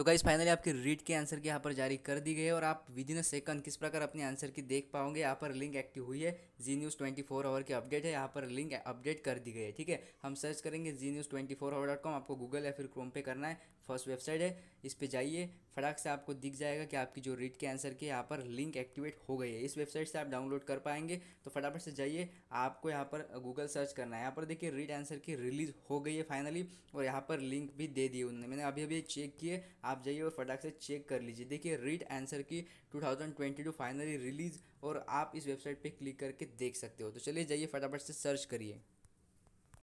तो guys finally आपकी REET के आंसर की यहाँ पर जारी कर दी गई है और आप विद इन अ सेकंड किस प्रकार अपने आंसर की देख पाओगे यहाँ पर लिंक एक्टिव हुई है Zee news twenty four hour की अपडेट है यहाँ पर लिंक अपडेट कर दी गई है ठीक है हम सर्च करेंगे Zee news twenty four hour dot com आपको गूगल या फिर क्रोम पे करना है फर्स्ट वेबसाइट है इस पर जाइए फटाक से आपको दिख जाएगा कि आपकी जो रीड के आंसर की यहाँ पर लिंक एक्टिवेट हो गई है इस वेबसाइट से आप डाउनलोड कर पाएंगे तो फटाफट से जाइए आपको यहाँ पर गूगल सर्च करना है यहाँ पर देखिए रीड आंसर की रिलीज़ हो गई है फाइनली और यहाँ पर लिंक भी दे दिए उन्होंने मैंने अभी अभी चेक किए आप जाइए और फटाक से चेक कर लीजिए देखिए REET answer key to finally release और आप इस वेबसाइट पर क्लिक करके देख सकते हो तो चलिए जाइए फटाफट से सर्च करिए